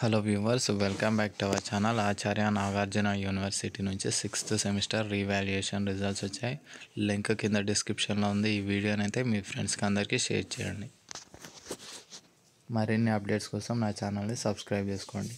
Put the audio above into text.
hello viewers welcome back to our channel Acharya Nagarjuna University నుంచి sixth semester revaluation results వచ్చాయి link కింద డిస్క్రిప్షన్లో ఉంది ఈ వీడియోని అయితే మీ ఫ్రెండ్స్కి అందరికీ షేర్ చేయండి మరిన్ని అప్డేట్స్ కోసం నా ఛానల్ని సబ్స్క్రైబ్ చేసుకోండి